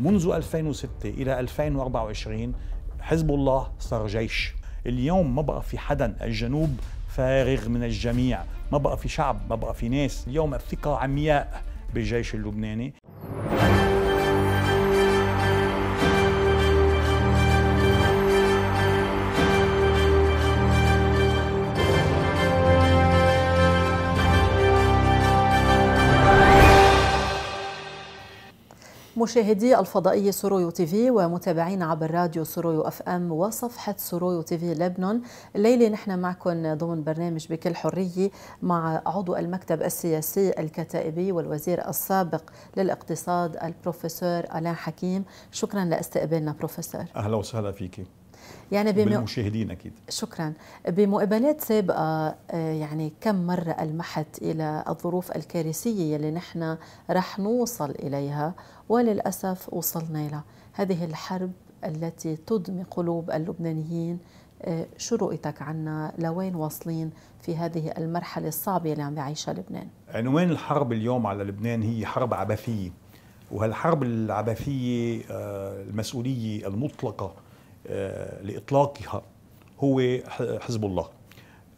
منذ 2006 إلى 2024 حزب الله صار جيش اليوم ما بقى في حدا الجنوب فارغ من الجميع ما بقى في شعب ما بقى في ناس اليوم الثقة عمياء بالجيش اللبناني مشاهدي الفضائي تي تيفي ومتابعين عبر راديو سرويو اف ام وصفحه تي تيفي لبنان الليله نحن معكم ضمن برنامج بكل حريه مع عضو المكتب السياسي الكتائبي والوزير السابق للاقتصاد البروفيسور الان حكيم شكرا لاستقبالنا بروفيسور اهلا وسهلا فيكي يعني بم... بالمشاهدين اكيد شكرا بمقابلات سابقه آه، يعني كم مره المحت الى الظروف الكارثيه اللي نحن رح نوصل اليها وللاسف وصلنا لها هذه الحرب التي تدمي قلوب اللبنانيين آه، شو رؤيتك عنا لوين واصلين في هذه المرحلة الصعبة اللي عم بيعيشها لبنان عنوان الحرب اليوم على لبنان هي حرب عبثية وهالحرب العبثية آه، المسؤولية المطلقة آه، لإطلاقها هو حزب الله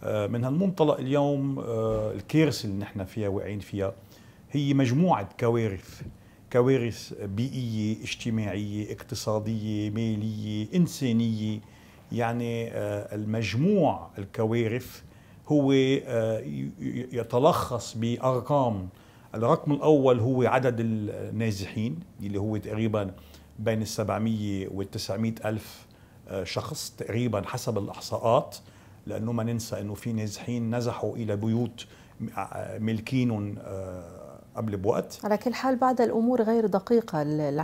آه، من هالمنطلق اليوم آه، الكارثة اللي نحن فيها واقعين فيها هي مجموعة كوارث كوارث بيئية اجتماعية اقتصادية مالية إنسانية يعني المجموع الكوارث هو يتلخص بأرقام الرقم الأول هو عدد النازحين اللي هو تقريبا بين ال 700 و 900 ألف شخص تقريبا حسب الإحصاءات لأنه ما ننسى أنه في نازحين نزحوا إلى بيوت ملكين آه، قبل بوقت على كل حال بعد الأمور غير دقيقة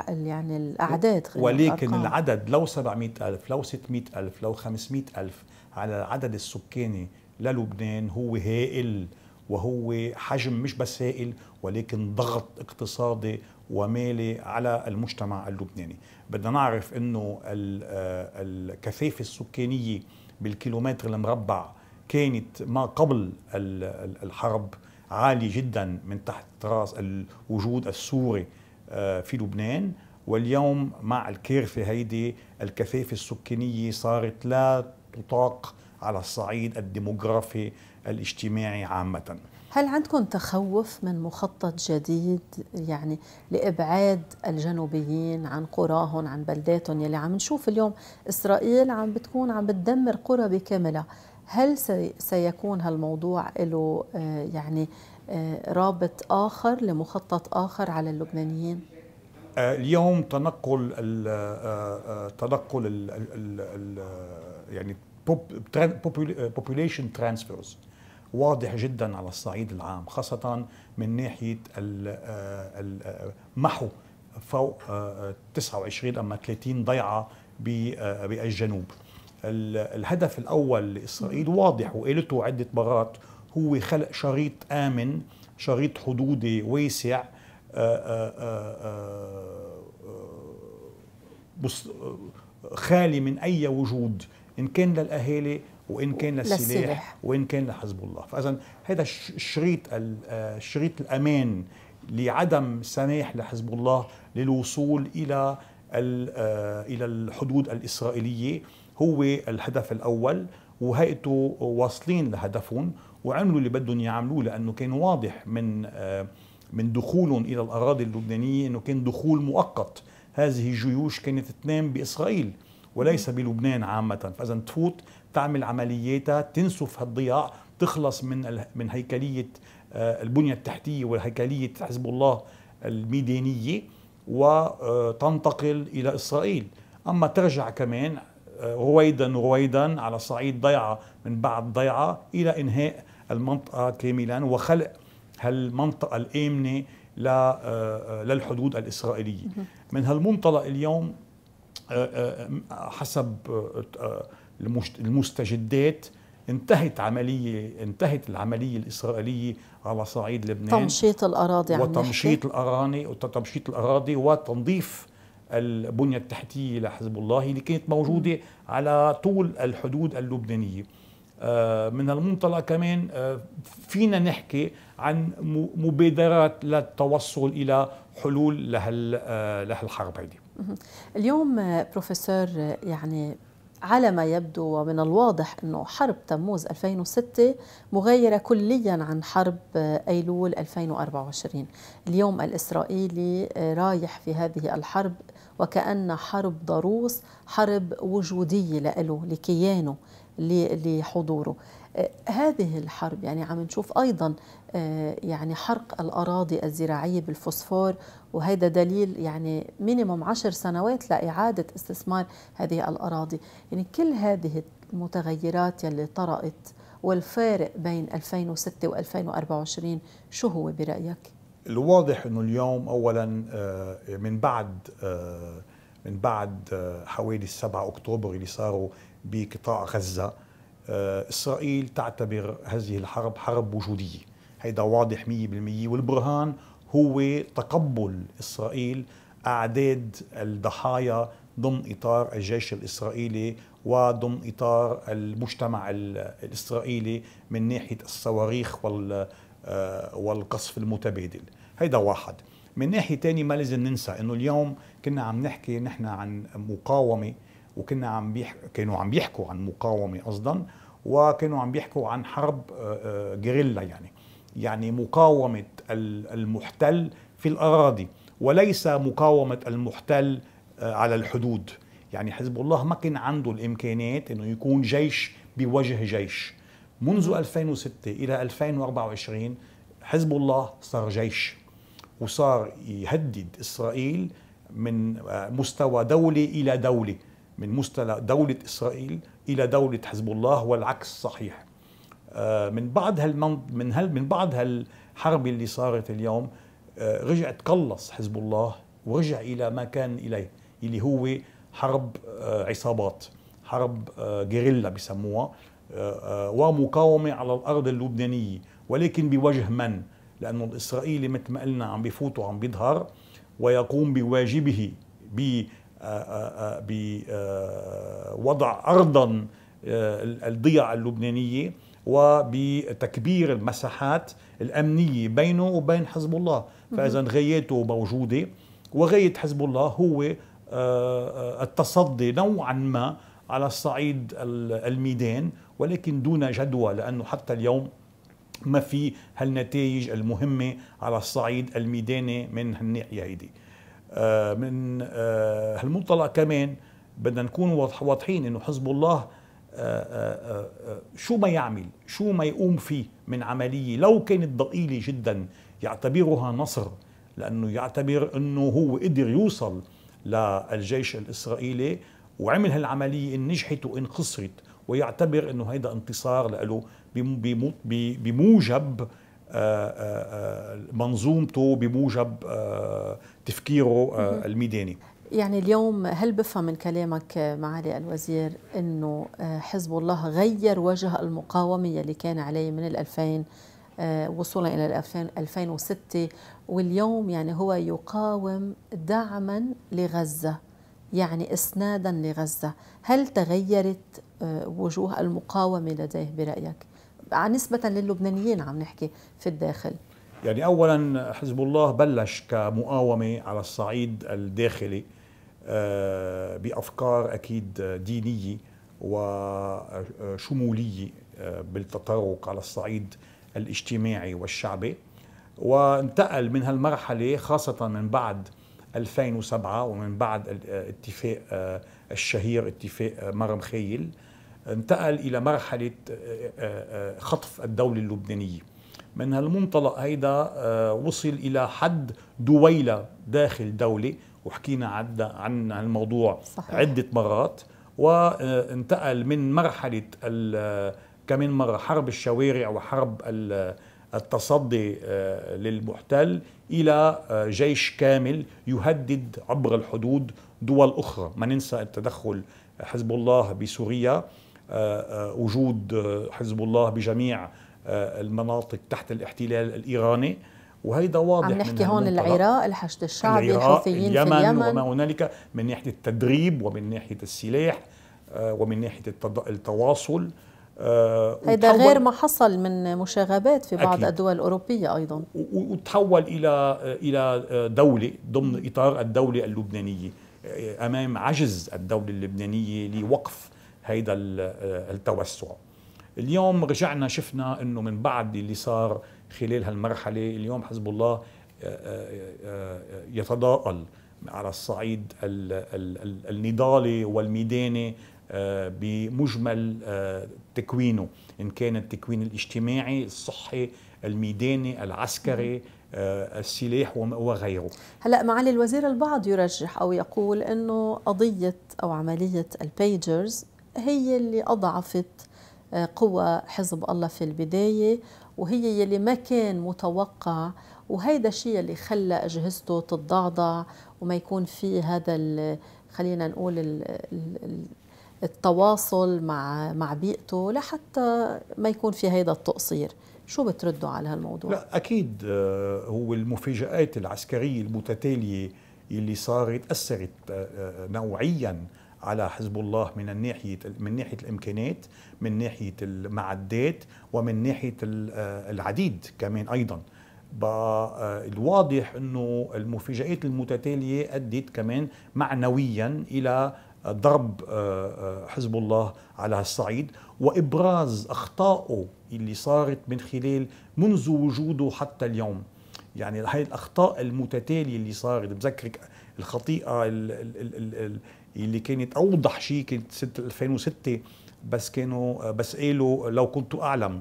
يعني الأعداد غير ولكن الأرقام. العدد لو 700 ألف لو 600 ألف لو 500 ألف على العدد السكاني للبنان هو هائل وهو حجم مش بس هائل ولكن ضغط اقتصادي ومالي على المجتمع اللبناني بدنا نعرف أنه آه، الكثافة السكانية بالكيلومتر المربع كانت ما قبل الحرب عالية جدا من تحت راس الوجود السوري آه، في لبنان واليوم مع الكارثة هيدي الكثافة السكانية صارت لا تطاق على الصعيد الديموغرافي الاجتماعي عامة هل عندكم تخوف من مخطط جديد يعني لابعاد الجنوبيين عن قراهم عن بلداتهم يلي عم نشوف اليوم اسرائيل عم بتكون عم بتدمر قرى بكاملها هل سيكون هالموضوع له آه، يعني آه، رابط اخر لمخطط اخر على اللبنانيين آه، اليوم تنقل ال تنقل يعني population transfers واضح جدا على الصعيد العام خاصة من ناحية آه، آه، محو فوق 29 آه، أما 30 ضيعة بالجنوب الهدف الأول لإسرائيل واضح وقالته عدة مرات هو خلق شريط آمن شريط حدودي واسع خالي من أي وجود إن كان للأهالي وان كان للسلاح وان كان لحزب الله فاذا هذا الشريط الشريط آه، الامان لعدم سماح لحزب الله للوصول الى آه، الى الحدود الاسرائيليه هو الهدف الاول وهيئته واصلين لهدفهم وعملوا اللي بدهم يعملوه لانه كان واضح من آه، من دخولهم الى الاراضي اللبنانيه انه كان دخول مؤقت هذه الجيوش كانت تنام باسرائيل وليس بلبنان عامه فاذا تفوت تعمل عملياتها تنسف هالضياع تخلص من من هيكليه آه، البنيه التحتيه وهيكليه حزب الله الميدانيه وتنتقل آه، الى اسرائيل اما ترجع كمان آه، رويدا رويدا على صعيد ضيعه من بعد ضيعه الى انهاء المنطقه كاملا وخلق هالمنطقه الامنه للحدود الاسرائيليه من هالمنطلق اليوم حسب المستجدات انتهت عملية انتهت العملية الإسرائيلية على صعيد لبنان تمشيط الأراضي وتمشيط الأراضي وتمشيط الأراضي وتنظيف البنية التحتية لحزب الله اللي كانت موجودة على طول الحدود اللبنانية آه، من المنطلق كمان آه، فينا نحكي عن مبادرات للتوصل إلى حلول آه، لهالحرب هذه اليوم بروفيسور يعني على ما يبدو ومن الواضح أنه حرب تموز 2006 مغايرة كليا عن حرب أيلول 2024 اليوم الإسرائيلي رايح في هذه الحرب وكأن حرب ضروس حرب وجودية له لكيانه لحضوره هذه الحرب يعني عم نشوف ايضا يعني حرق الاراضي الزراعيه بالفوسفور وهذا دليل يعني مينيموم عشر سنوات لاعاده استثمار هذه الاراضي يعني كل هذه المتغيرات يلي طرأت والفارق بين 2006 و2024 شو هو برايك الواضح انه اليوم اولا من بعد من بعد حوالي 7 اكتوبر اللي صاروا بقطاع غزة آه، إسرائيل تعتبر هذه الحرب حرب وجودية هيدا واضح 100% والبرهان هو تقبل إسرائيل أعداد الضحايا ضمن إطار الجيش الإسرائيلي وضمن إطار المجتمع الإسرائيلي من ناحية الصواريخ آه، والقصف المتبادل هيدا واحد من ناحية ثانيه ما لازم ننسى أنه اليوم كنا عم نحكي نحن عن مقاومة وكنا عم بيح... كانوا عم بيحكوا عن مقاومه قصدا وكانوا عم بيحكوا عن حرب جريلا آه، آه، يعني يعني مقاومه المحتل في الاراضي وليس مقاومه المحتل آه، على الحدود يعني حزب الله ما كان عنده الامكانيات انه يكون جيش بوجه جيش منذ 2006 الى 2024 حزب الله صار جيش وصار يهدد اسرائيل من مستوى دولي الى دوله من مستوى دولة إسرائيل إلى دولة حزب الله والعكس صحيح آه، من بعد هالمن من هال من بعد هالحرب اللي صارت اليوم آه، رجع تقلص حزب الله ورجع إلى ما كان إليه اللي هو حرب آه، عصابات حرب جيريلا بسموها ومقاومة على الأرض اللبنانية ولكن بوجه من؟ لأنه الإسرائيلي مثل ما قلنا عم بفوت وعم بيظهر ويقوم بواجبه آه، آه، آه، بوضع أرضا الضيع اللبنانية وبتكبير المساحات الأمنية بينه وبين حزب الله فإذا غايته موجودة وغاية حزب الله هو التصدي نوعا ما على الصعيد الميدان ولكن دون جدوى لأنه حتى اليوم ما في هالنتائج المهمة على الصعيد الميداني من هالناحية هيدي آه، من آه، هالمنطلق كمان بدنا نكون واضحين انه حزب الله آه، شو ما يعمل شو ما يقوم فيه من عمليه لو كانت ضئيله جدا يعتبرها نصر لانه يعتبر انه هو قدر يوصل للجيش الاسرائيلي وعمل هالعمليه ان نجحت وان خسرت ويعتبر انه هيدا انتصار له بموجب آه، آه، آه، منظومته بموجب تفكيره الميداني يعني اليوم هل بفهم من كلامك معالي الوزير انه حزب الله غير وجه المقاومه اللي كان عليه من ال 2000 وصولا الى 2006 واليوم يعني هو يقاوم دعما لغزه يعني اسنادا لغزه، هل تغيرت وجوه المقاومه لديه برايك؟ نسبة للبنانيين عم نحكي في الداخل يعني أولا حزب الله بلش كمقاومة على الصعيد الداخلي آه، بأفكار أكيد دينية وشمولية آه، بالتطرق على الصعيد الاجتماعي والشعبي وانتقل من هالمرحلة خاصة من بعد 2007 ومن بعد الاتفاق آه، الشهير اتفاق مرم خيل انتقل إلى مرحلة خطف الدولة اللبنانية من هالمنطلق هيدا وصل إلى حد دويلة داخل دولة وحكينا عن الموضوع صحيح. عدة مرات وانتقل من مرحلة كمان مرة حرب الشوارع وحرب التصدي للمحتل إلى جيش كامل يهدد عبر الحدود دول أخرى ما ننسى التدخل حزب الله بسوريا وجود حزب الله بجميع آه، المناطق تحت الاحتلال الايراني وهيدا واضح عم نحكي هون العراق الحشد الشعبي الحوثيين في اليمن وما هنالك من ناحيه التدريب ومن ناحيه السلاح آه، ومن ناحيه التواصل آه، هيدا غير ما حصل من مشاغبات في بعض أكيد. الدول الاوروبيه ايضا وتحول الى الى دوله ضمن اطار الدوله اللبنانيه امام عجز الدوله اللبنانيه لوقف هيدا آه، التوسع اليوم رجعنا شفنا انه من بعد اللي صار خلال هالمرحله اليوم حزب الله آه، آه، يتضاءل على الصعيد النضالي والميداني بمجمل تكوينه ان كان التكوين الاجتماعي الصحي الميداني العسكري السلاح وغيره هلا معالي الوزير البعض يرجح او يقول انه قضيه او عمليه البيجرز هي اللي أضعفت آه، قوى حزب الله في البداية وهي اللي ما كان متوقع وهيدا الشيء اللي خلى أجهزته تتضعضع وما يكون في هذا خلينا نقول التواصل مع مع بيئته لحتى ما يكون في هيدا التقصير شو بتردوا على هالموضوع؟ لا أكيد آه، هو المفاجآت العسكرية المتتالية اللي صارت أثرت آه، نوعيا على حزب الله من ناحيه من ناحيه الامكانات من ناحيه المعدات ومن ناحيه آه، العديد كمان ايضا بقى آه، الواضح انه المفاجات المتتاليه ادت كمان معنويا الى ضرب آه، حزب الله على الصعيد وابراز اخطائه اللي صارت من خلال منذ وجوده حتى اليوم يعني هاي الاخطاء المتتاليه اللي صارت بذكرك الخطيئه اللي كانت اوضح شيء كانت سنه 2006 بس كانوا بس قالوا لو كنت اعلم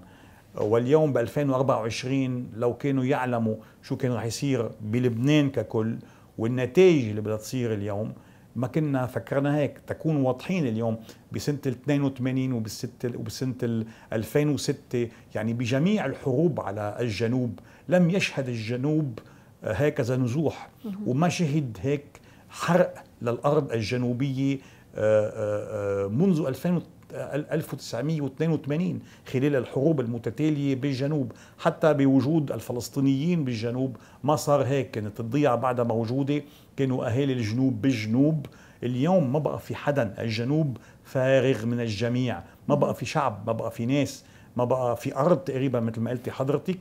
واليوم ب 2024 لو كانوا يعلموا شو كان رح يصير بلبنان ككل والنتائج اللي بدها تصير اليوم ما كنا فكرنا هيك تكون واضحين اليوم بسنة ال 82 وبالست وبسنة ال 2006 يعني بجميع الحروب على الجنوب لم يشهد الجنوب هكذا نزوح وما شهد هيك حرق للأرض الجنوبية آه، آه، آه، منذ 1982 خلال الحروب المتتالية بالجنوب حتى بوجود الفلسطينيين بالجنوب ما صار هيك كانت الضيعة بعدها موجودة كانوا أهالي الجنوب بالجنوب اليوم ما بقى في حدا الجنوب فارغ من الجميع ما بقى في شعب ما بقى في ناس ما بقى في أرض تقريبا مثل ما قلتي حضرتك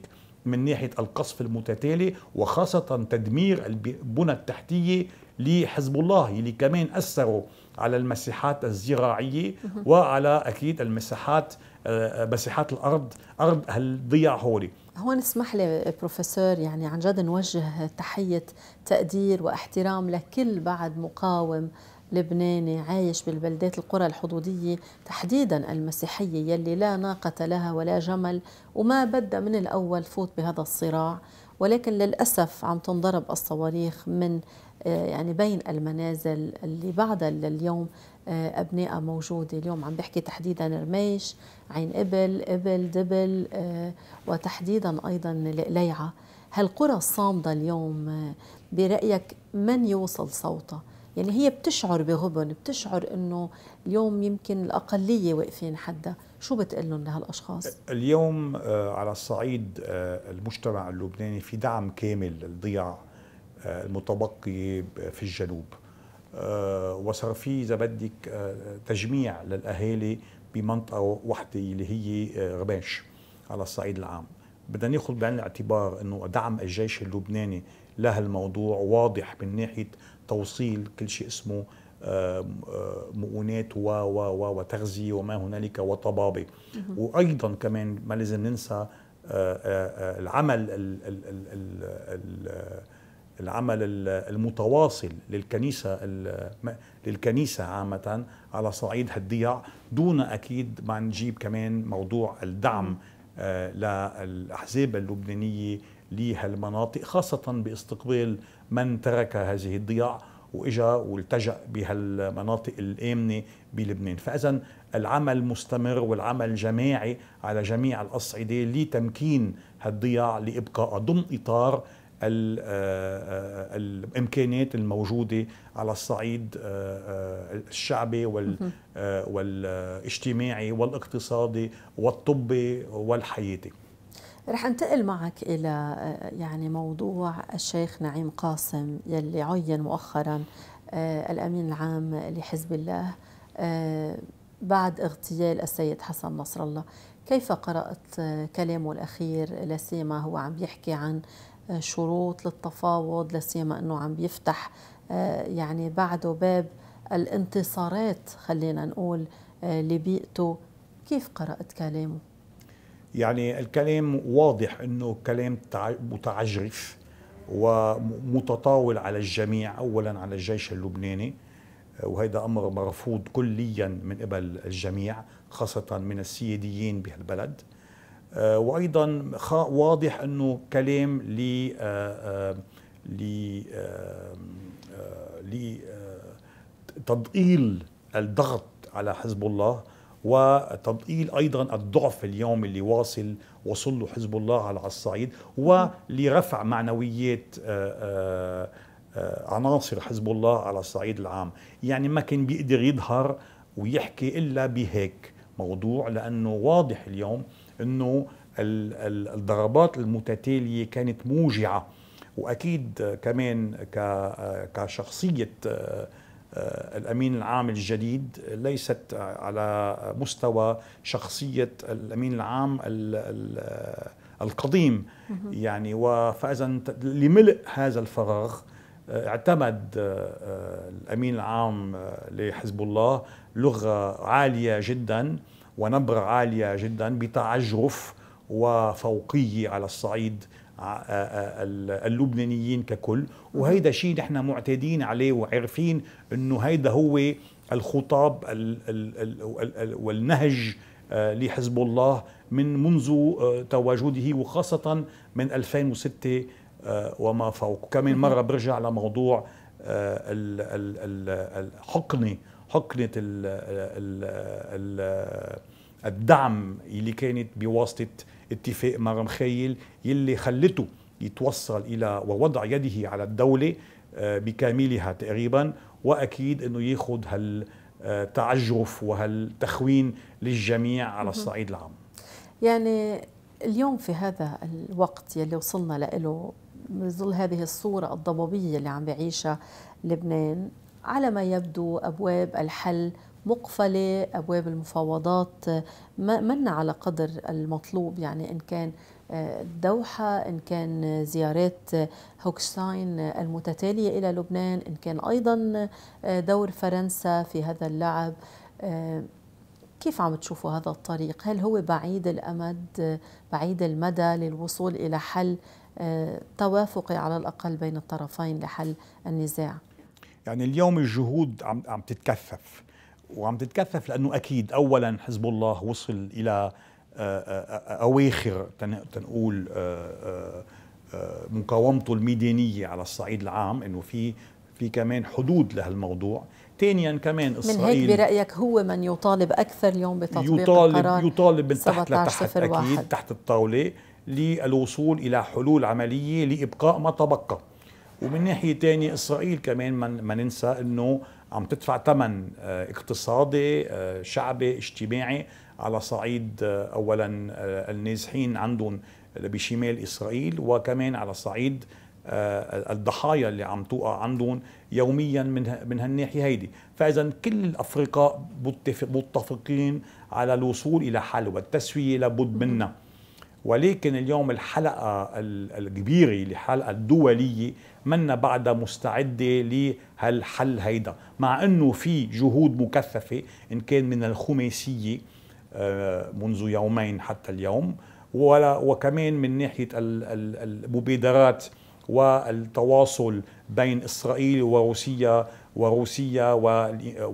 من ناحية القصف المتتالي وخاصة تدمير البنى التحتية لحزب الله اللي كمان أثروا على المساحات الزراعية وعلى أكيد المساحات آه، مساحات الأرض أرض هالضياع هولي هون اسمح لي بروفيسور يعني عن جد نوجه تحية تقدير واحترام لكل بعد مقاوم لبناني عايش بالبلدات القرى الحدودية تحديدا المسيحية يلي لا ناقة لها ولا جمل وما بدأ من الأول فوت بهذا الصراع ولكن للأسف عم تنضرب الصواريخ من آه، يعني بين المنازل اللي بعدها اليوم آه، أبنائها موجودة اليوم عم بحكي تحديدا رميش عين إبل إبل دبل آه، وتحديدا أيضا القليعة هالقرى الصامدة اليوم برأيك من يوصل صوتها يعني هي بتشعر بغبن بتشعر انه اليوم يمكن الاقليه واقفين حدها شو بتقول لهم لهالاشخاص اليوم على الصعيد المجتمع اللبناني في دعم كامل للضياع المتبقي في الجنوب آه، وصار في اذا بدك آه، تجميع للاهالي بمنطقه واحده اللي هي غباش آه، على الصعيد العام بدنا ناخذ بعين الاعتبار انه دعم الجيش اللبناني لهالموضوع واضح من ناحيه توصيل كل شيء اسمه مؤونات و و و وتغذيه وما هنالك وطبابه وايضا كمان ما لازم ننسى العمل ال ال ال ال ال العمل المتواصل للكنيسة للكنيسة عامة على صعيد هالضياع دون أكيد ما نجيب كمان موضوع الدعم آه، للأحزاب اللبنانية لهالمناطق خاصة باستقبال من ترك هذه الضياع واجا والتجا بهالمناطق الامنه بلبنان، فاذا العمل مستمر والعمل جماعي على جميع الاصعده لتمكين هالضياع لابقائها ضمن اطار آه، آه، الامكانيات الموجوده على الصعيد آه، الشعبي والاجتماعي والاقتصادي والطبي والحياتي رح انتقل معك الى يعني موضوع الشيخ نعيم قاسم يلي عين مؤخرا الامين العام لحزب الله بعد اغتيال السيد حسن نصر الله كيف قرات كلامه الاخير لا سيما هو عم يحكي عن آه، شروط للتفاوض لسيما انه عم بيفتح آه، يعني بعده باب الانتصارات خلينا نقول آه، لبيئته كيف قرأت كلامه؟ يعني الكلام واضح انه كلام متعجرف ومتطاول على الجميع اولا على الجيش اللبناني وهذا امر مرفوض كليا من قبل الجميع خاصه من السياديين بهالبلد آه، وايضا واضح انه كلام ل آه، آه، ل لتضئيل الضغط على حزب الله وتضئيل ايضا الضعف اليوم اللي واصل وصل له حزب الله على الصعيد ولرفع معنويات عناصر حزب الله على الصعيد العام يعني ما كان بيقدر يظهر ويحكي الا بهيك موضوع لانه واضح اليوم انه الضربات المتتاليه كانت موجعه واكيد كمان كشخصيه آه، آه، الامين العام الجديد ليست على مستوى شخصيه الامين العام آه، القديم يعني فاذا لملء هذا الفراغ اعتمد الامين العام لحزب الله لغه عاليه جدا ونبرة عالية جدا بتعجرف وفوقية على الصعيد آه، آه، آه، اللبنانيين ككل وهيدا شيء نحن معتادين عليه وعارفين انه هيدا هو الخطاب والنهج لحزب الله من منذ تواجده وخاصة من 2006 وما فوق كمان مرة برجع لموضوع الحقنة حقنه ال ال الدعم اللي كانت بواسطه اتفاق خايل يلي خلته يتوصل الى ووضع يده على الدوله آه، بكاملها تقريبا واكيد انه ياخذ هالتعجرف وهالتخوين للجميع على الصعيد العام يعني اليوم في هذا الوقت يلي وصلنا له بظل هذه الصورة الضبابية اللي عم بيعيشها لبنان على ما يبدو أبواب الحل مقفلة أبواب المفاوضات منا على قدر المطلوب يعني إن كان الدوحة آه، إن كان زيارات آه، هوكشتاين آه، المتتالية إلى لبنان إن كان أيضا دور فرنسا في هذا اللعب كيف عم تشوفوا هذا الطريق؟ هل هو بعيد الأمد بعيد المدى للوصول إلى حل توافقي على الأقل بين الطرفين لحل النزاع؟ يعني اليوم الجهود عم عم تتكثف وعم تتكثف لانه اكيد اولا حزب الله وصل الى آه، آه، آه، اواخر تنقول مقاومته الميدانيه على الصعيد العام انه في في كمان حدود لهالموضوع ثانيا كمان اسرائيل من هيك برايك هو من يطالب اكثر اليوم بتطبيق يطالب القرار يطالب من تحت لتحت اكيد تحت الطاوله للوصول الى حلول عمليه لابقاء ما تبقى ومن ناحية تانية إسرائيل كمان ما ننسى أنه عم تدفع ثمن آه، اقتصادي آه، شعبي اجتماعي على صعيد آه، أولا النازحين عندهم بشمال إسرائيل وكمان على صعيد الضحايا اللي عم توقع عندهم يوميا من من هالناحيه هيدي، فاذا كل الافرقاء متفقين على الوصول الى حل والتسويه لابد منها. ولكن اليوم الحلقه الكبيره الحلقه الدوليه منا بعد مستعدة لهالحل هيدا مع أنه في جهود مكثفة إن كان من الخماسية آه، منذ يومين حتى اليوم ولا وكمان من ناحية المبادرات والتواصل بين إسرائيل وروسيا وروسيا آه،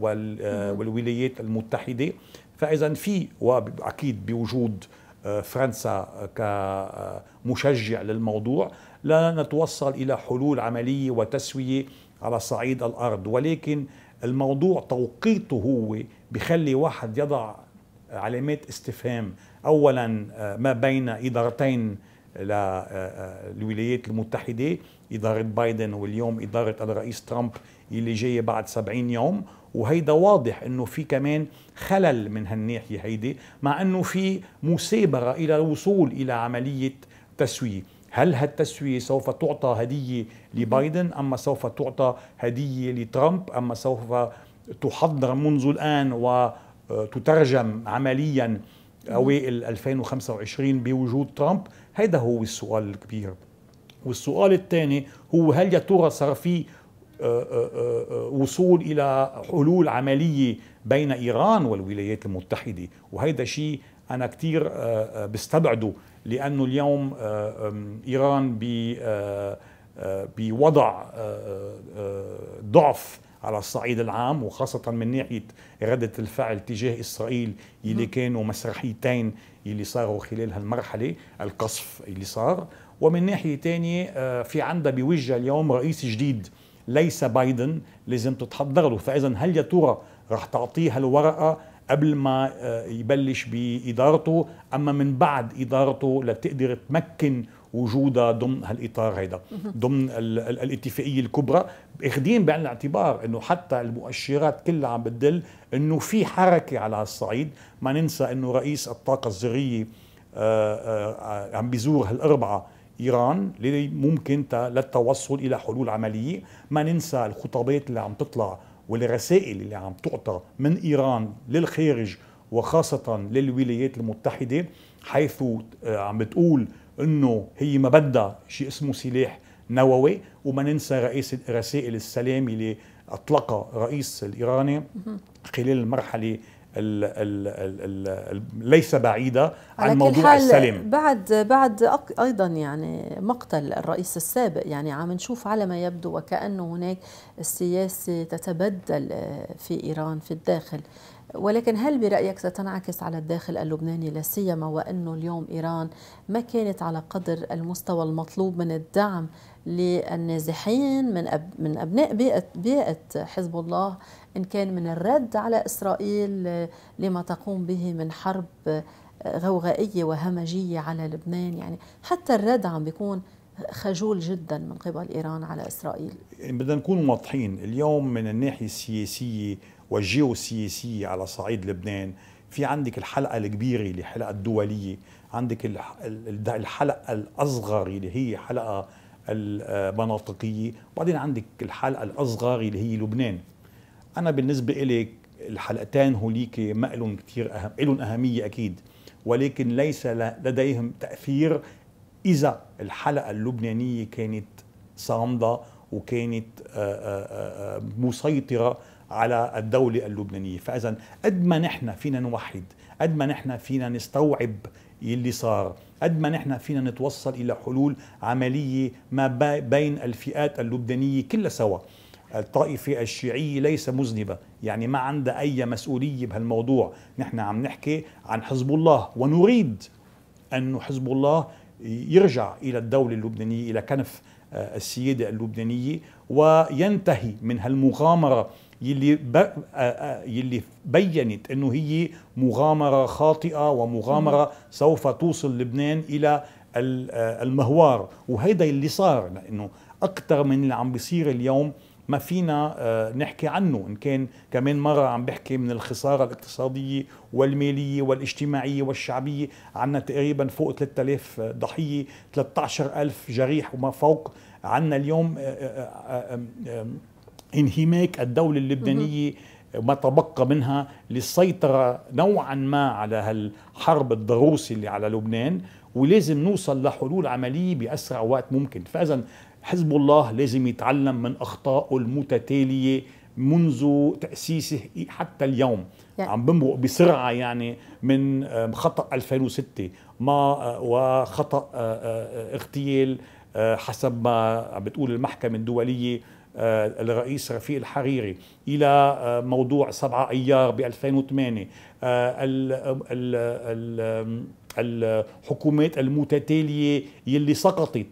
والولايات المتحدة فإذا في وأكيد بوجود آه، فرنسا كمشجع للموضوع لا نتوصل إلى حلول عملية وتسوية على صعيد الأرض ولكن الموضوع توقيته هو بخلي واحد يضع علامات استفهام أولا آه، ما بين إدارتين للولايات آه، آه، المتحدة إدارة بايدن واليوم إدارة الرئيس ترامب اللي جاية بعد 70 يوم وهيدا واضح انه في كمان خلل من هالناحيه هيدي مع انه في مثابره الى الوصول الى عمليه تسويه هل هالتسوية سوف تعطى هدية لبايدن أما سوف تعطى هدية لترامب أما سوف تحضر منذ الآن وتترجم عمليا أوائل 2025 بوجود ترامب هذا هو السؤال الكبير والسؤال الثاني هو هل يا ترى صار في آه، آه، آه، وصول إلى حلول عملية بين إيران والولايات المتحدة وهذا شيء انا كثير آه، آه، بستبعده لانه اليوم آه، ايران بوضع ضعف على الصعيد العام وخاصة من ناحية ردة الفعل تجاه إسرائيل اللي كانوا مسرحيتين اللي صاروا خلال هالمرحلة القصف اللي صار ومن ناحية تانية في عندها بوجه اليوم رئيس جديد ليس بايدن لازم تتحضر له فإذا هل يا ترى رح تعطيه الورقة قبل ما آه، يبلش بادارته اما من بعد ادارته لتقدر تمكن وجودها ضمن هالاطار هيدا ضمن الاتفاقيه الكبرى اخذين بعين الاعتبار انه حتى المؤشرات كلها عم بتدل انه في حركه على هالصعيد ما ننسى انه رئيس الطاقه الذريه آه، آه، عم بيزور هالاربعه ايران ممكن للتوصل الى حلول عمليه ما ننسى الخطابات اللي عم تطلع والرسائل اللي عم تعطى من إيران للخارج وخاصة للولايات المتحدة حيث آه، عم بتقول أنه هي ما بدها شيء اسمه سلاح نووي وما ننسى رئيس رسائل السلام اللي أطلقها الرئيس الإيراني خلال المرحلة ليس بعيدة عن موضوع السلم بعد بعد أيضا يعني مقتل الرئيس السابق يعني عم نشوف على ما يبدو وكأنه هناك السياسة تتبدل آه، في إيران في الداخل ولكن هل برأيك ستنعكس على الداخل اللبناني لا سيما وأنه اليوم إيران ما كانت على قدر المستوى المطلوب من الدعم للنازحين من أب من أبناء بيئة, بيئة حزب الله إن كان من الرد على إسرائيل لما تقوم به من حرب غوغائية وهمجية على لبنان يعني حتى الرد عم بيكون خجول جدا من قبل إيران على إسرائيل يعني بدنا نكون واضحين اليوم من الناحية السياسية والجيوسياسية على صعيد لبنان في عندك الحلقة الكبيرة اللي حلقة الدولية عندك الحلقة الأصغر اللي هي حلقة المناطقية وبعدين عندك الحلقة الأصغر اللي هي لبنان أنا بالنسبة إلي الحلقتين هوليك ما لهم كثير أهم لهم أهمية أكيد ولكن ليس لديهم تأثير إذا الحلقة اللبنانية كانت صامدة وكانت مسيطرة على الدولة اللبنانية فإذا قد ما نحن فينا نوحد قد ما نحن فينا نستوعب اللي صار قد ما نحن فينا نتوصل إلى حلول عملية ما بين الفئات اللبنانية كلها سوا الطائفة الشيعية ليس مذنبة يعني ما عندها أي مسؤولية بهالموضوع نحن عم نحكي عن حزب الله ونريد أن حزب الله يرجع إلى الدولة اللبنانية إلى كنف آه، السيادة اللبنانية وينتهي من هالمغامرة يلي يلي بينت انه هي مغامره خاطئه ومغامره سوف توصل لبنان الى المهوار وهيدا اللي صار لانه اكثر من اللي عم بيصير اليوم ما فينا نحكي عنه ان كان كمان مره عم بحكي من الخساره الاقتصاديه والماليه والاجتماعيه والشعبيه عندنا تقريبا فوق 3000 ضحيه 13000 جريح وما فوق عندنا اليوم انهماك الدولة اللبنانية ما تبقى منها للسيطرة نوعا ما على هالحرب الضروسي اللي على لبنان ولازم نوصل لحلول عملية بأسرع وقت ممكن فإذا حزب الله لازم يتعلم من أخطائه المتتالية منذ تأسيسه حتى اليوم يعني. عم بمرق بسرعة يعني من آه، خطأ 2006 ما آه، وخطأ آه، اغتيال حسب ما عم بتقول المحكمة الدولية آه، الرئيس رفيق الحريري إلى آه، موضوع 7 أيار ب 2008 آه، الحكومات المتتالية يلي سقطت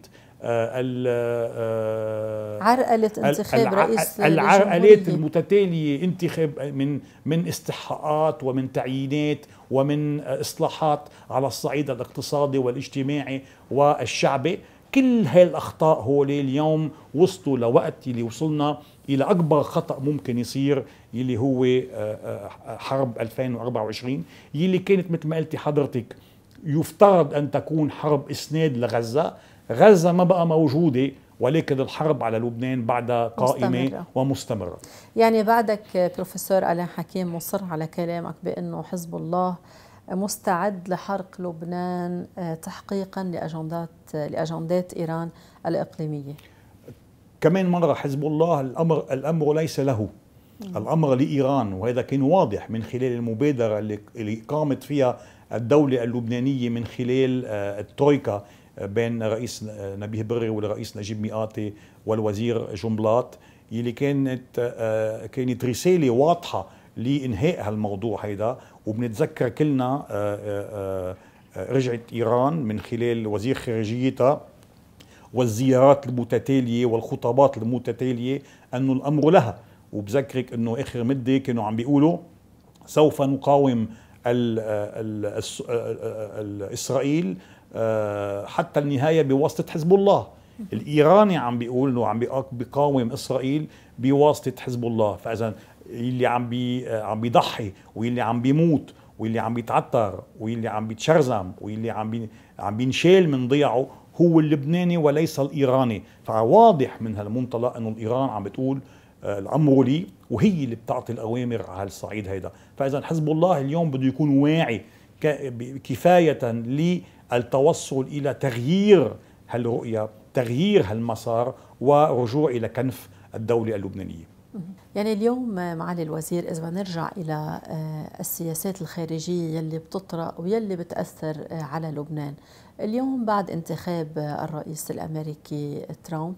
عرقلة انتخاب رئيس العرقلات المتتالية انتخاب من من استحقاقات ومن تعيينات ومن اصلاحات على الصعيد الاقتصادي والاجتماعي والشعبي كل هاي الأخطاء هو اليوم وصلوا لوقت اللي وصلنا إلى أكبر خطأ ممكن يصير اللي هو آه، آه، حرب 2024 يلي كانت مثل ما قلتي حضرتك يفترض أن تكون حرب إسناد لغزة غزة ما بقى موجودة ولكن الحرب على لبنان بعدها قائمة مستمرة. ومستمرة يعني بعدك بروفيسور ألان حكيم مصر على كلامك بأنه حزب الله مستعد لحرق لبنان آه، تحقيقا لاجندات آه، لاجندات ايران الاقليميه كمان مره حزب الله الامر الامر ليس له الامر لايران وهذا كان واضح من خلال المبادره اللي, اللي قامت فيها الدوله اللبنانيه من خلال آه، الترويكا بين رئيس نبيه بري والرئيس نجيب مئاتي والوزير جملات يلي كانت كانت رساله واضحه لانهاء هالموضوع هيدا وبنتذكر كلنا آه، آه، آه، رجعت إيران من خلال وزير خارجيتها والزيارات المتتالية والخطابات المتتالية أنه الأمر لها وبذكرك أنه آخر مدة كانوا عم بيقولوا سوف نقاوم إسرائيل حتى النهاية بواسطة حزب الله الإيراني عم بيقول أنه عم بيقاوم إسرائيل بواسطة حزب الله فإذا اللي عم بي عم بيضحي واللي عم بيموت واللي عم بيتعتر واللي عم بيتشرزم واللي عم بي عم بينشال من ضيعه هو اللبناني وليس الايراني فواضح من هالمنطلق انه الايران عم بتقول آه، الامر لي وهي اللي بتعطي الاوامر على الصعيد هيدا فاذا حزب الله اليوم بده يكون واعي كفايه للتوصل الى تغيير هالرؤيه تغيير هالمسار ورجوع الى كنف الدوله اللبنانيه يعني اليوم معالي الوزير إذا نرجع إلى آه، السياسات الخارجية يلي بتطرق ويلي بتأثر آه، على لبنان اليوم بعد انتخاب آه، الرئيس الأمريكي ترامب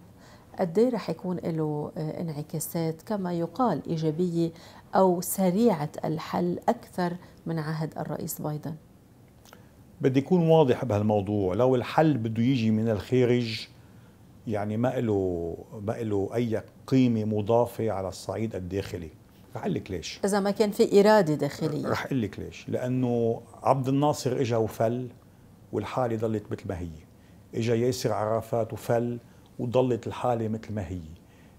قد ايه رح يكون له انعكاسات كما يقال ايجابيه او سريعه الحل اكثر من عهد الرئيس بايدن بدي يكون واضح بهالموضوع لو الحل بده يجي من الخارج يعني ما له ما له اي قيمه مضافه على الصعيد الداخلي رح اقول لك ليش اذا ما كان في اراده داخليه رح اقول لك ليش لانه عبد الناصر اجى وفل والحاله ضلت مثل ما هي اجى ياسر عرفات وفل وضلت الحاله مثل ما هي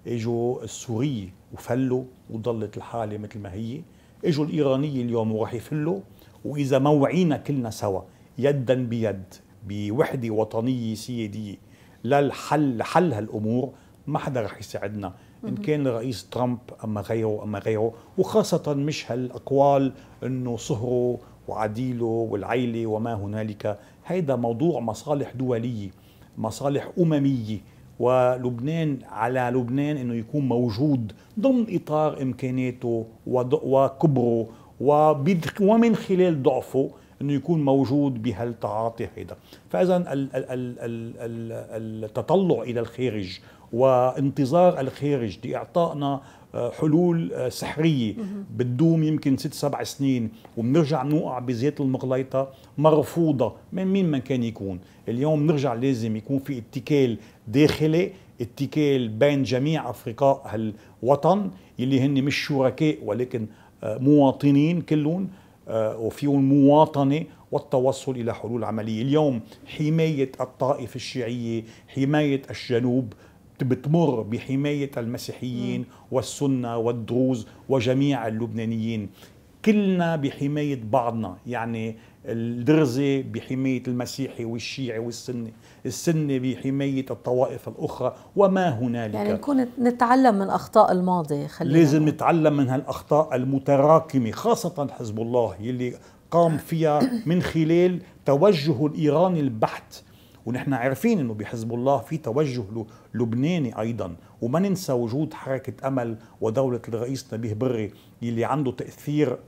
اجوا السوريه وفلوا وضلت الحاله مثل ما هي اجوا الايرانيه اليوم وراح يفلوا واذا موعينا كلنا سوا يدا بيد بوحده وطنيه سياديه للحل لحل هالامور ما حدا رح يساعدنا ان كان الرئيس ترامب اما غيره اما غيره وخاصه مش هالاقوال انه صهره وعديله والعيله وما هنالك هذا موضوع مصالح دوليه مصالح امميه ولبنان على لبنان انه يكون موجود ضمن اطار امكاناته وكبره ومن خلال ضعفه انه يكون موجود بهالتعاطي هيدا فاذا التطلع الى الخارج وانتظار الخارج لاعطائنا آه، حلول آه، سحريه بتدوم يمكن ست سبع سنين وبنرجع نوقع بزيت المغليطه مرفوضه من مين ما كان يكون، اليوم بنرجع لازم يكون في اتكال داخلي، اتكال بين جميع افرقاء هالوطن اللي هن مش شركاء ولكن آه، مواطنين كلهم آه، وفي المواطنة والتوصل إلى حلول عملية اليوم حماية الطائفة الشيعية حماية الجنوب بتمر بحماية المسيحيين والسنة والدروز وجميع اللبنانيين كلنا بحماية بعضنا يعني الدرزي بحماية المسيحي والشيعي والسني السني بحماية الطوائف الأخرى وما هنالك يعني نكون نتعلم من أخطاء الماضي خلينا لازم نتعلم من هالأخطاء المتراكمة خاصة حزب الله يلي قام فيها من خلال توجه الإيراني البحت ونحن عارفين انه بحزب الله في توجه لبناني ايضا وما ننسى وجود حركه امل ودوله الرئيس نبيه بري اللي عنده تاثير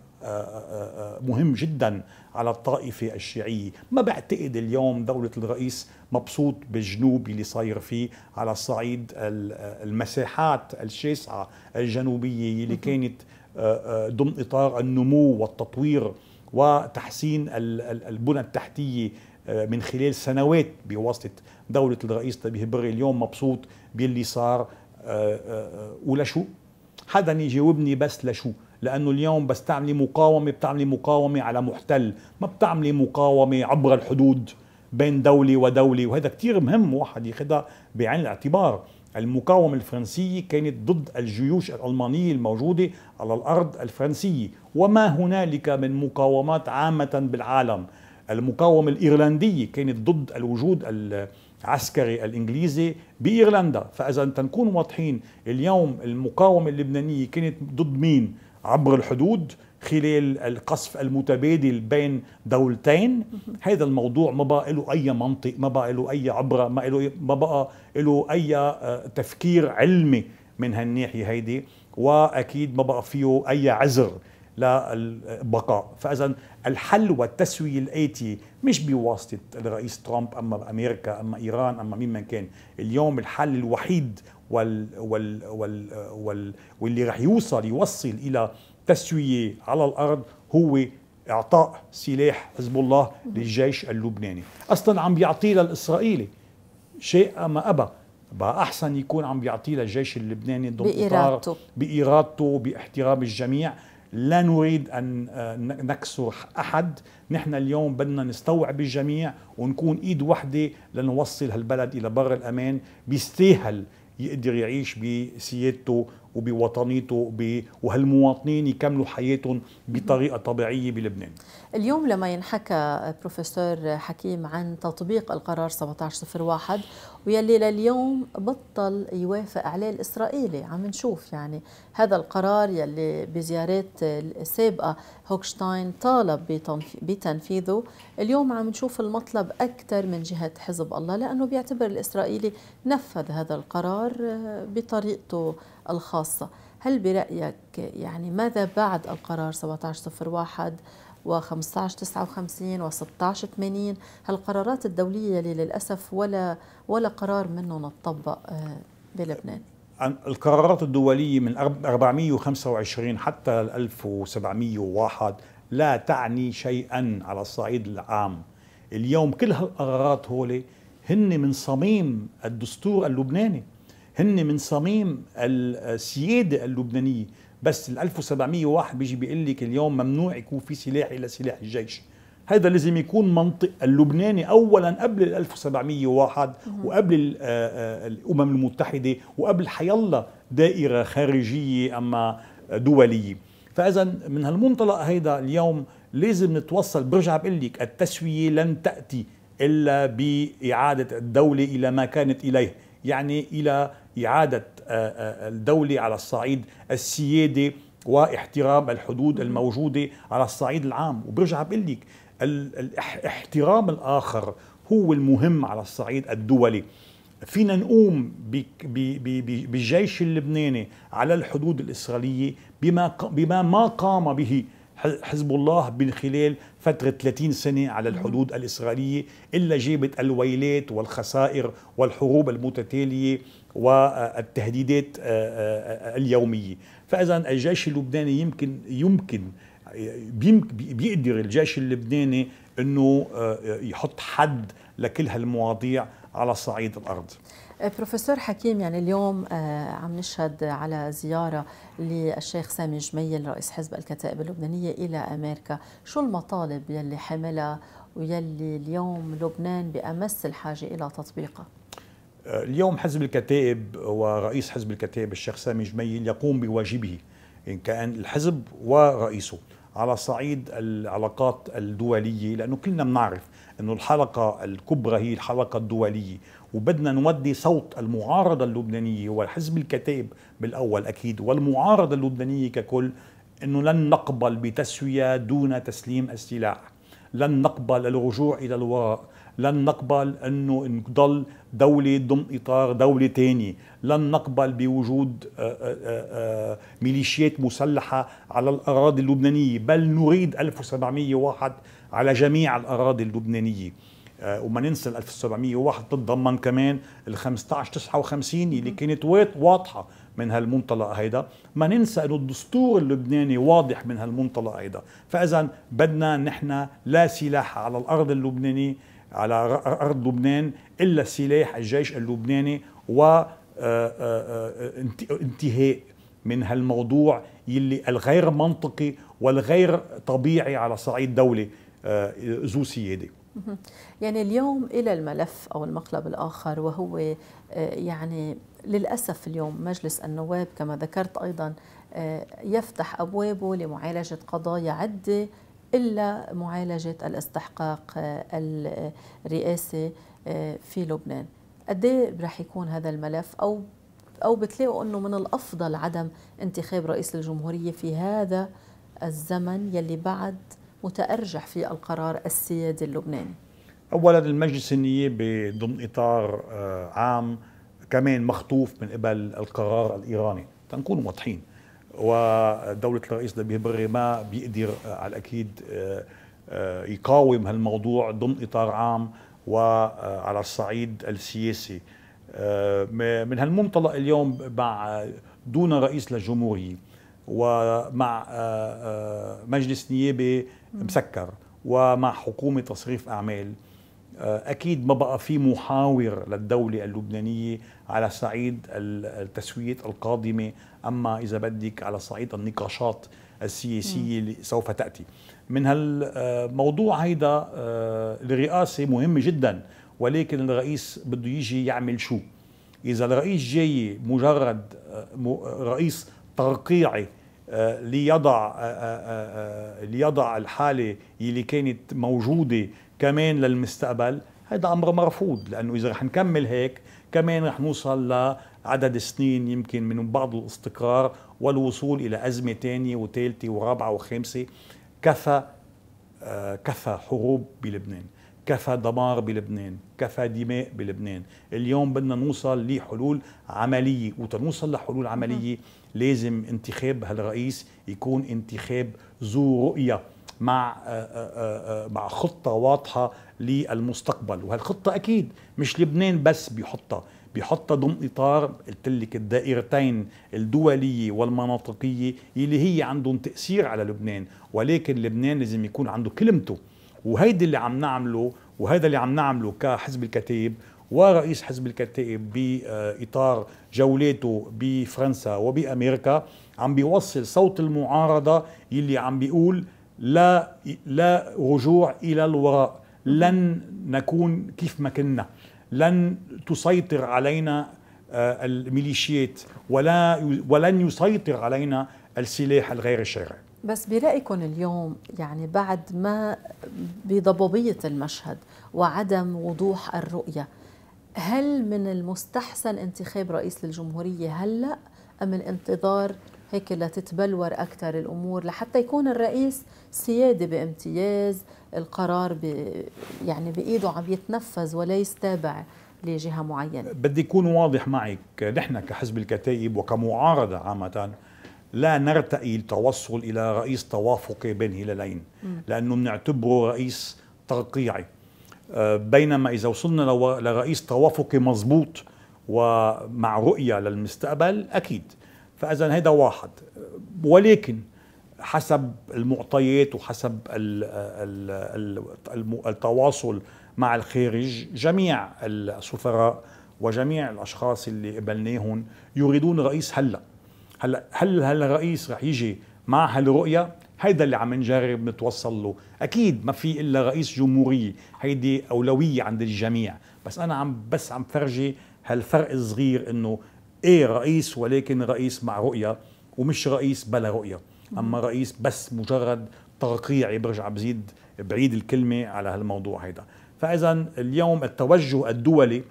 مهم جدا على الطائفة الشيعية ما بعتقد اليوم دولة الرئيس مبسوط بالجنوب اللي صاير فيه على صعيد المساحات الشاسعة الجنوبية اللي كانت آه، آه، ضمن إطار النمو والتطوير وتحسين البنى التحتية آه، من خلال سنوات بواسطة دولة الرئيس طبيه بري اليوم مبسوط باللي صار ولشو؟ حدا يجاوبني بس لشو؟ لانه اليوم بس تعملي مقاومه بتعملي مقاومه على محتل ما بتعملي مقاومه عبر الحدود بين دولة ودولة وهذا كتير مهم واحد ياخدها بعين الاعتبار المقاومة الفرنسية كانت ضد الجيوش الألمانية الموجودة على الأرض الفرنسية وما هنالك من مقاومات عامة بالعالم المقاومة الإيرلندية كانت ضد الوجود العسكري الإنجليزي بإيرلندا فإذا تنكون واضحين اليوم المقاومة اللبنانية كانت ضد مين؟ عبر الحدود خلال القصف المتبادل بين دولتين هذا الموضوع ما بقى له أي منطق ما بقى له أي عبرة ما, له ما بقى له أي آه، تفكير علمي من هالناحية هيدي وأكيد ما بقى فيه أي عذر للبقاء فإذا الحل والتسوية الآتي مش بواسطة الرئيس ترامب أما أمريكا أما إيران أما مين من كان اليوم الحل الوحيد وال وال وال وال واللي راح يوصل يوصل الى تسويه على الارض هو اعطاء سلاح حزب الله للجيش اللبناني اصلا عم بيعطيه للاسرائيلي شيء ما ابى بقى احسن يكون عم بيعطيه للجيش اللبناني ضمن بإرادته بإرادته باحترام الجميع لا نريد ان آه، نكسر احد نحن اليوم بدنا نستوعب الجميع ونكون ايد واحده لنوصل هالبلد الى بر الامان بيستاهل يقدر يعيش بسيادته وبوطنيته وهالمواطنين يكملوا حياتهم بطريقه طبيعيه بلبنان. اليوم لما ينحكى بروفيسور حكيم عن تطبيق القرار 1701 ويلي لليوم بطل يوافق عليه الاسرائيلي عم نشوف يعني هذا القرار يلي بزيارات السابقه هوكشتاين طالب بتنفيذه اليوم عم نشوف المطلب اكثر من جهه حزب الله لانه بيعتبر الاسرائيلي نفذ هذا القرار بطريقته الخاصة هل برأيك يعني ماذا بعد القرار 1701 و 1559 و 1680 هالقرارات الدولية اللي للأسف ولا ولا قرار منه نطبق آه، بلبنان القرارات الدولية من 425 حتى 1701 لا تعني شيئا على الصعيد العام اليوم كل هالقرارات هولي هن من صميم الدستور اللبناني هن من صميم السياده اللبنانيه بس ال 1701 بيجي بيقول لك اليوم ممنوع يكون في سلاح الا سلاح الجيش هذا لازم يكون منطق اللبناني اولا قبل ال 1701 وقبل آه، آه، الامم المتحده وقبل حيالله دائره خارجيه اما دوليه فاذا من هالمنطلق هيدا اليوم لازم نتوصل برجع بقول لك التسويه لن تاتي الا باعاده الدوله الى ما كانت اليه يعني الى إعادة آه، آه، الدولة على الصعيد السيادة واحترام الحدود الموجودة على الصعيد العام وبرجع بقول لك الاحترام الآخر هو المهم على الصعيد الدولي فينا نقوم بالجيش اللبناني على الحدود الإسرائيلية بما, بما ما قام به حزب الله من خلال فترة 30 سنة على الحدود الإسرائيلية إلا جابت الويلات والخسائر والحروب المتتالية والتهديدات آه، آه، آه، اليومية فإذا الجيش اللبناني يمكن يمكن بيقدر الجيش اللبناني أنه يحط حد لكل هالمواضيع على صعيد الأرض بروفيسور حكيم يعني اليوم عم نشهد على زيارة للشيخ سامي جميل رئيس حزب الكتائب اللبنانية إلى أمريكا شو المطالب يلي حملها ويلي اليوم لبنان بأمس الحاجة إلى تطبيقها آه، اليوم حزب الكتائب ورئيس حزب الكتائب الشيخ سامي جميل يقوم بواجبه ان كان الحزب ورئيسه على صعيد العلاقات الدوليه لانه كلنا بنعرف انه الحلقه الكبرى هي الحلقه الدوليه وبدنا نودي صوت المعارضه اللبنانيه وحزب الكتائب بالاول اكيد والمعارضه اللبنانيه ككل انه لن نقبل بتسويه دون تسليم السلاح لن نقبل الرجوع الى الوراء لن نقبل انه نضل دوله ضمن اطار دوله ثانيه، لن نقبل بوجود آه، آه، آه، ميليشيات مسلحه على الاراضي اللبنانيه، بل نريد 1701 على جميع الاراضي اللبنانيه. وما ننسى 1701 تتضمن كمان ال 15 59 اللي كانت واضحه من هالمنطلق هيدا ما ننسى انه الدستور اللبناني واضح من هالمنطلق هيدا فاذا بدنا نحن لا سلاح على الارض اللبنانيه على أرض لبنان إلا سلاح الجيش اللبناني و آه، آه، آه، انتهاء من هالموضوع يلي الغير منطقي والغير طبيعي على صعيد دولة ذو سيادة يعني اليوم إلى الملف أو المقلب الآخر وهو يعني للأسف اليوم مجلس النواب كما ذكرت أيضا يفتح أبوابه لمعالجة قضايا عدة إلا معالجة الاستحقاق آه، الرئاسي آه، في لبنان قد ايه رح يكون هذا الملف أو أو بتلاقوا أنه من الأفضل عدم انتخاب رئيس الجمهورية في هذا الزمن يلي بعد متأرجح في القرار السيادي اللبناني اولا المجلس النيابي ضمن اطار آه، عام كمان مخطوف من قبل القرار الايراني تنكون واضحين ودولة الرئيس نبيه بري ما بيقدر آه، على الأكيد آه، آه، يقاوم هالموضوع ضمن إطار عام وعلى الصعيد السياسي من هالمنطلق اليوم مع دون رئيس للجمهورية ومع مجلس نيابي مسكر ومع حكومة تصريف أعمال أكيد ما بقى في محاور للدولة اللبنانية على صعيد التسوية القادمة أما إذا بدك على صعيد النقاشات السياسية اللي سوف تأتي من هالموضوع هيدا آه، الرئاسة مهمة جدا ولكن الرئيس بده يجي يعمل شو إذا الرئيس جاي مجرد آه، آه، رئيس ترقيعي ليضع ليضع الحالة اللي كانت موجودة كمان للمستقبل هذا أمر مرفوض لأنه إذا رح نكمل هيك كمان رح نوصل عدد سنين يمكن من بعض الاستقرار والوصول إلى أزمة ثانية وثالثة ورابعة وخامسة كفى آه، كفى حروب بلبنان كفى دمار بلبنان كفى دماء بلبنان اليوم بدنا نوصل لحلول عملية وتنوصل لحلول عملية نعم. لازم انتخاب هالرئيس يكون انتخاب ذو رؤية مع آه، آه، مع خطة واضحة للمستقبل وهالخطة أكيد مش لبنان بس بيحطها بيحطها ضمن اطار قلت لك الدائرتين الدوليه والمناطقيه اللي هي عندهم تاثير على لبنان ولكن لبنان لازم يكون عنده كلمته وهيدي اللي عم نعمله وهذا اللي عم نعمله كحزب الكتائب ورئيس حزب الكتائب بإطار آه، جولاته بفرنسا وبأمريكا عم بيوصل صوت المعارضة اللي عم بيقول لا لا رجوع إلى الوراء لن نكون كيف ما كنا لن تسيطر علينا آه، الميليشيات ولا ولن يسيطر علينا السلاح الغير الشرعي بس برأيكم اليوم يعني بعد ما بضبابية المشهد وعدم وضوح الرؤية هل من المستحسن انتخاب رئيس للجمهورية هلأ هل أم الانتظار هيك لتتبلور أكثر الأمور لحتى يكون الرئيس سيادة بامتياز القرار ب يعني بايده عم يتنفذ ولا يستابع لجهه معينه بدي اكون واضح معك نحن كحزب الكتائب وكمعارضه عامه لا نرتقي التوصل الى رئيس توافقي بين هلالين لانه بنعتبره رئيس ترقيعي آه، بينما اذا وصلنا لرئيس توافقي مضبوط ومع رؤيه للمستقبل اكيد فاذا هذا واحد ولكن حسب المعطيات وحسب التواصل مع الخارج جميع السفراء وجميع الاشخاص اللي قبلناهم يريدون رئيس هلا هلا هل هلا الرئيس رح يجي مع هالرؤيه هيدا اللي عم نجرب نتوصل له اكيد ما في الا رئيس جمهوريه هيدي اولويه عند الجميع بس انا عم بس عم فرجي هالفرق الصغير انه ايه رئيس ولكن رئيس مع رؤيه ومش رئيس بلا رؤيه اما رئيس بس مجرد ترقيعي برجع بزيد بعيد الكلمه على هالموضوع هيدا فاذا اليوم التوجه الدولي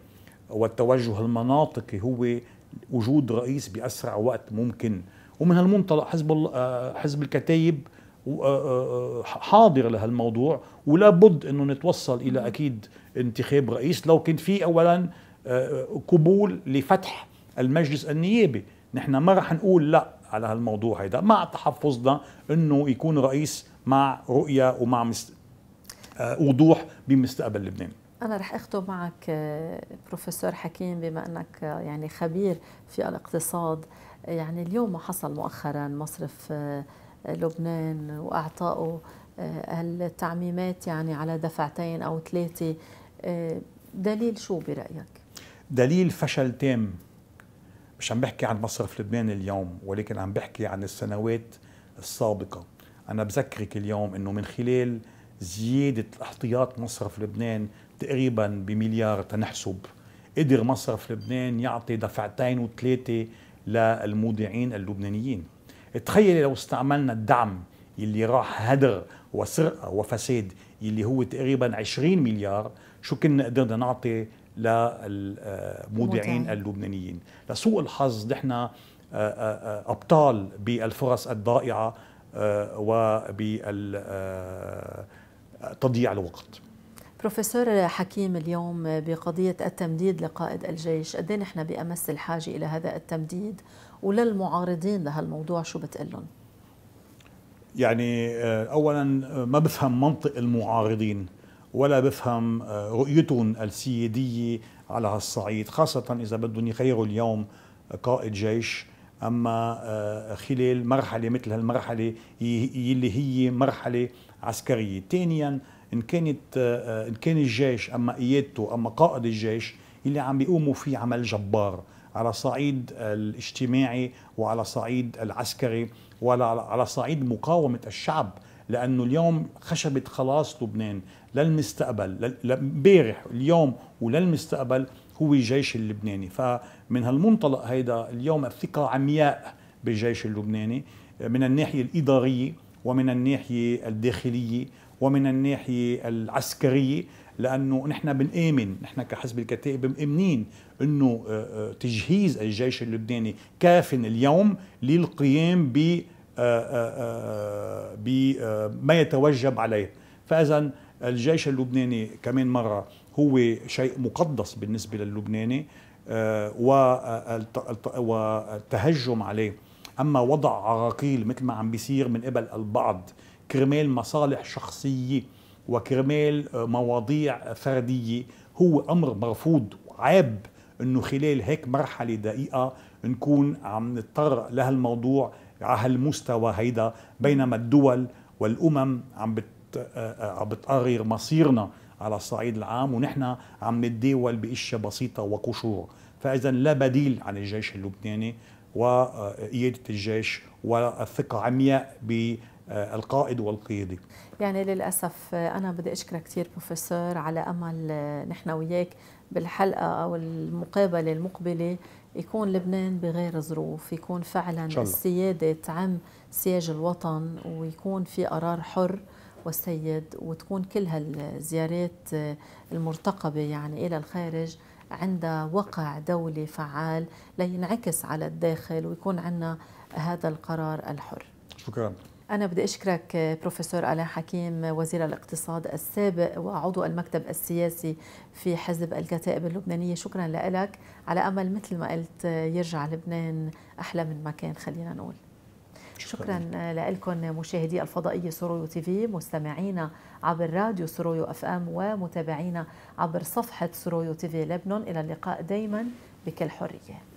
والتوجه المناطقي هو وجود رئيس باسرع وقت ممكن ومن هالمنطلق حزب آه، حزب الكتايب آه، آه، حاضر لهالموضوع ولا بد انه نتوصل الى اكيد انتخاب رئيس لو كان في اولا قبول لفتح المجلس النيابي نحن ما رح نقول لا على هالموضوع هيدا مع تحفظنا انه يكون رئيس مع رؤيه ومع مست... آه، وضوح بمستقبل لبنان أنا رح أختم معك آه، بروفيسور حكيم بما أنك آه، يعني خبير في الاقتصاد يعني اليوم ما حصل مؤخرا مصرف لبنان وأعطائه التعميمات يعني على دفعتين أو ثلاثة دليل شو برأيك؟ دليل فشل تام مش عم بحكي عن مصرف لبنان اليوم ولكن عم بحكي عن السنوات السابقه انا بذكرك اليوم انه من خلال زياده احتياط مصرف لبنان تقريبا بمليار تنحسب قدر مصرف لبنان يعطي دفعتين وثلاثه للمودعين اللبنانيين تخيلي لو استعملنا الدعم اللي راح هدر وسرقه وفساد اللي هو تقريبا 20 مليار شو كنا قدرنا نعطي للمودعين اللبنانيين لسوء الحظ نحن آه، آه، أبطال بالفرص الضائعة آه، وبتضييع الوقت بروفيسور حكيم اليوم بقضية التمديد لقائد الجيش قد إيه نحن بأمس الحاجة إلى هذا التمديد وللمعارضين لهالموضوع شو بتقلن؟ يعني أولا ما بفهم منطق المعارضين ولا بفهم آه، رؤيتهم السيادية على هالصعيد خاصة إذا بدهم يخيروا اليوم قائد جيش أما آه، خلال مرحلة مثل هالمرحلة يلي هي مرحلة عسكرية ثانيا إن كانت آه، إن كان الجيش أما قيادته أما قائد الجيش اللي عم بيقوموا فيه عمل جبار على صعيد الاجتماعي وعلى صعيد العسكري وعلى على صعيد مقاومة الشعب لأنه اليوم خشبت خلاص لبنان للمستقبل بارح اليوم وللمستقبل هو الجيش اللبناني فمن هالمنطلق هيدا اليوم الثقة عمياء بالجيش اللبناني من الناحية الإدارية ومن الناحية الداخلية ومن الناحية العسكرية لأنه نحن بنآمن نحن كحزب الكتائب مآمنين أنه آه، آه، تجهيز الجيش اللبناني كاف اليوم للقيام ب آه، بما يتوجب عليه فإذا الجيش اللبناني كمان مرة هو شيء مقدس بالنسبة للبناني آه، والتهجم عليه أما وضع عراقيل مثل ما عم بيصير من قبل البعض كرمال مصالح شخصية وكرمال آه، مواضيع فردية هو أمر مرفوض وعيب انه خلال هيك مرحلة دقيقة نكون عم نضطر لهالموضوع على هالمستوى هيدا بينما الدول والامم عم بت آه، آه، عم بتقرر مصيرنا على الصعيد العام ونحن عم نتداول باشياء بسيطه وقشور فاذا لا بديل عن الجيش اللبناني وقياده الجيش والثقه عمياء ب القائد والقيادي يعني للأسف أنا بدي أشكرك كثير بروفيسور على أمل نحن وياك بالحلقة أو المقابلة المقبلة يكون لبنان بغير ظروف يكون فعلا السيادة تعم سياج الوطن ويكون في قرار حر والسيد وتكون كل هالزيارات آه، المرتقبة يعني إلى الخارج عندها وقع دولي فعال لينعكس على الداخل ويكون عندنا هذا القرار الحر شكرا أنا بدي أشكرك آه، بروفيسور آلاء حكيم آه، وزير الاقتصاد السابق وعضو المكتب السياسي في حزب الكتائب اللبنانية شكرا لك على أمل مثل ما قلت يرجع لبنان أحلى من ما كان خلينا نقول شكرا, شكرا لكم مشاهدي الفضائية سرويو تي في مستمعينا عبر راديو سرويو اف ام ومتابعينا عبر صفحة سرويو تي في لبنان إلى اللقاء دايما بكل حرية